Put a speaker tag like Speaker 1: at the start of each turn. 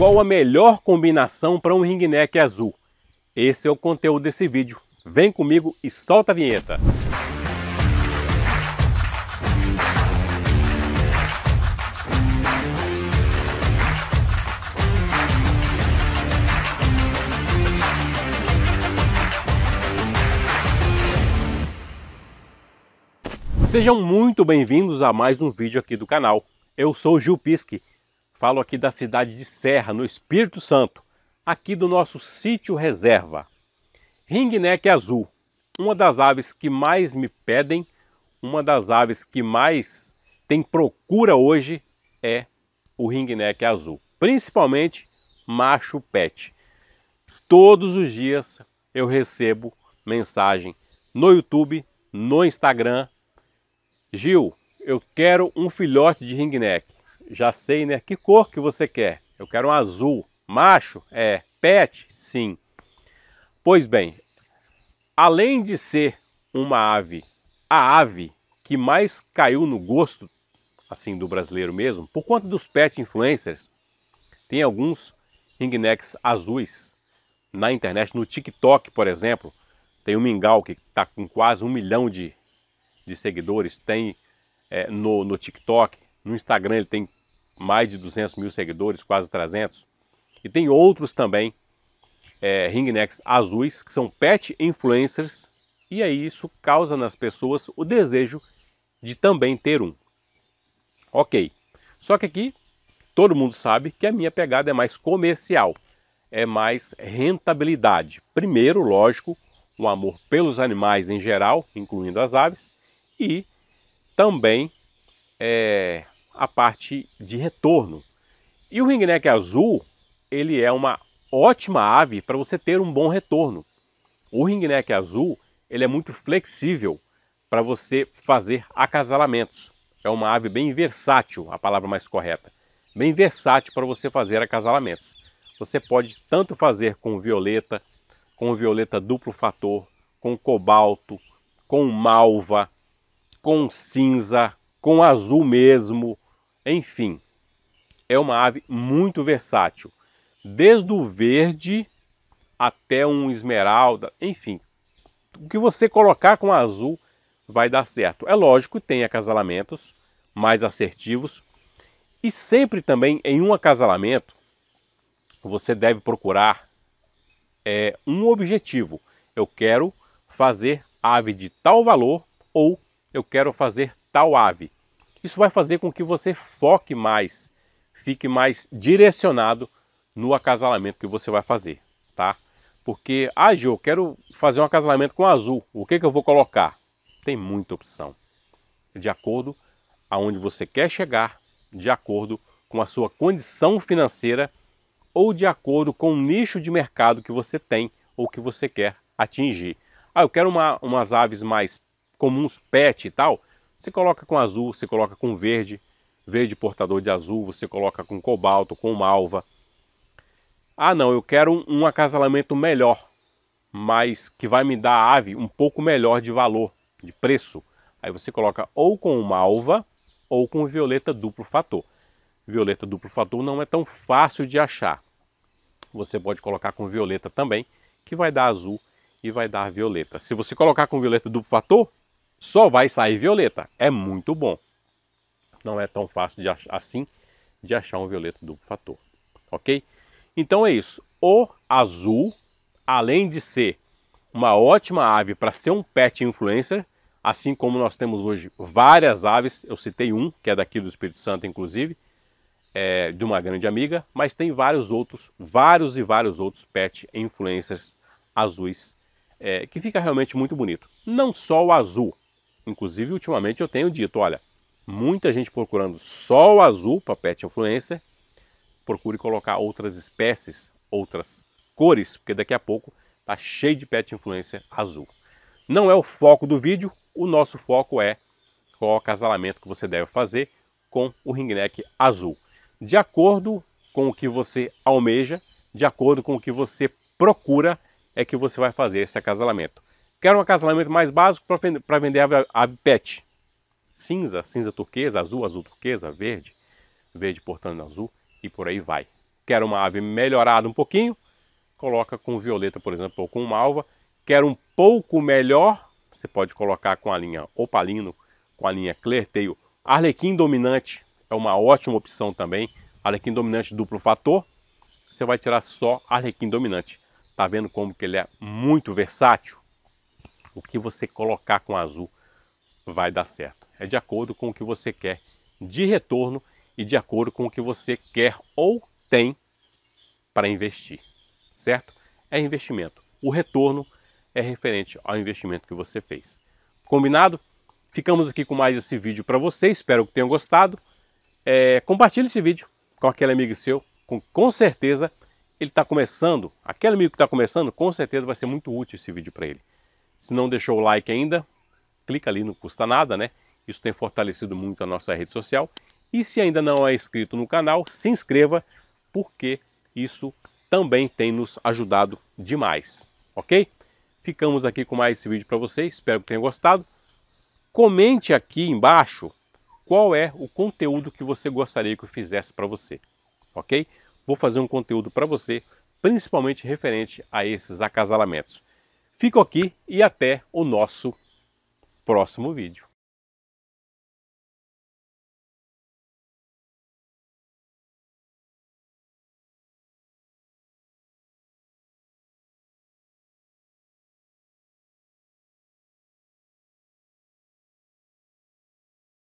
Speaker 1: qual a melhor combinação para um ringneck azul. Esse é o conteúdo desse vídeo. Vem comigo e solta a vinheta! Sejam muito bem-vindos a mais um vídeo aqui do canal. Eu sou o Gil Pisque Falo aqui da cidade de Serra, no Espírito Santo, aqui do nosso sítio reserva. Ringneck azul, uma das aves que mais me pedem, uma das aves que mais tem procura hoje é o ringneck azul, principalmente macho pet. Todos os dias eu recebo mensagem no YouTube, no Instagram. Gil, eu quero um filhote de ringneck já sei, né? Que cor que você quer? Eu quero um azul. Macho? É. Pet? Sim. Pois bem, além de ser uma ave, a ave que mais caiu no gosto, assim, do brasileiro mesmo, por conta dos pet influencers, tem alguns ringnecks azuis na internet, no TikTok, por exemplo. Tem o Mingau, que está com quase um milhão de, de seguidores, tem é, no, no TikTok, no Instagram ele tem mais de 200 mil seguidores, quase 300. E tem outros também, é, ringnecks azuis, que são pet influencers, e aí isso causa nas pessoas o desejo de também ter um. Ok, só que aqui todo mundo sabe que a minha pegada é mais comercial, é mais rentabilidade. Primeiro, lógico, um amor pelos animais em geral, incluindo as aves, e também é, a parte de retorno. E o ringneck azul, ele é uma ótima ave para você ter um bom retorno. O ringneck azul, ele é muito flexível para você fazer acasalamentos. É uma ave bem versátil, a palavra mais correta. Bem versátil para você fazer acasalamentos. Você pode tanto fazer com violeta, com violeta duplo fator, com cobalto, com malva, com cinza, com azul mesmo, enfim. É uma ave muito versátil, desde o verde até um esmeralda, enfim. O que você colocar com azul vai dar certo. É lógico, tem acasalamentos mais assertivos e sempre também em um acasalamento você deve procurar é, um objetivo. Eu quero fazer ave de tal valor ou eu quero fazer tal ave. Isso vai fazer com que você foque mais, fique mais direcionado no acasalamento que você vai fazer, tá? Porque, ah, Gio, eu quero fazer um acasalamento com azul. O que, que eu vou colocar? Tem muita opção. De acordo aonde você quer chegar, de acordo com a sua condição financeira ou de acordo com o nicho de mercado que você tem ou que você quer atingir. Ah, eu quero uma, umas aves mais comuns pet e tal. Você coloca com azul, você coloca com verde, verde portador de azul, você coloca com cobalto, com malva. Ah, não, eu quero um, um acasalamento melhor, mas que vai me dar a ave um pouco melhor de valor, de preço. Aí você coloca ou com malva ou com violeta duplo fator. Violeta duplo fator não é tão fácil de achar. Você pode colocar com violeta também, que vai dar azul e vai dar violeta. Se você colocar com violeta duplo fator, só vai sair violeta. É muito bom. Não é tão fácil de achar, assim de achar um violeta duplo fator, ok? Então é isso. O azul, além de ser uma ótima ave para ser um pet influencer, assim como nós temos hoje várias aves, eu citei um, que é daqui do Espírito Santo, inclusive, é, de uma grande amiga, mas tem vários outros, vários e vários outros pet influencers azuis, é, que fica realmente muito bonito. Não só o azul, Inclusive, ultimamente eu tenho dito, olha, muita gente procurando só o azul para pet influencer, procure colocar outras espécies, outras cores, porque daqui a pouco tá cheio de pet influencer azul. Não é o foco do vídeo, o nosso foco é qual o acasalamento que você deve fazer com o ringneck azul, de acordo com o que você almeja, de acordo com o que você procura, é que você vai fazer esse acasalamento. Quero um acasalamento mais básico para vender ave, ave pet. Cinza, cinza turquesa, azul, azul turquesa, verde, verde portando azul e por aí vai. Quero uma ave melhorada um pouquinho, coloca com violeta, por exemplo, ou com malva. Quer um pouco melhor, você pode colocar com a linha opalino, com a linha clerteio. Arlequim dominante é uma ótima opção também. Arlequim dominante duplo fator, você vai tirar só arlequim dominante. Tá vendo como que ele é muito versátil? O que você colocar com azul vai dar certo. É de acordo com o que você quer de retorno e de acordo com o que você quer ou tem para investir, certo? É investimento. O retorno é referente ao investimento que você fez. Combinado? Ficamos aqui com mais esse vídeo para você. Espero que tenham gostado. É, compartilhe esse vídeo com aquele amigo seu. Com, com certeza ele está começando. Aquele amigo que está começando, com certeza vai ser muito útil esse vídeo para ele. Se não deixou o like ainda, clica ali, não custa nada, né? Isso tem fortalecido muito a nossa rede social. E se ainda não é inscrito no canal, se inscreva, porque isso também tem nos ajudado demais, ok? Ficamos aqui com mais esse vídeo para vocês, espero que tenham gostado. Comente aqui embaixo qual é o conteúdo que você gostaria que eu fizesse para você, ok? Vou fazer um conteúdo para você, principalmente referente a esses acasalamentos. Fico aqui e até o nosso próximo vídeo.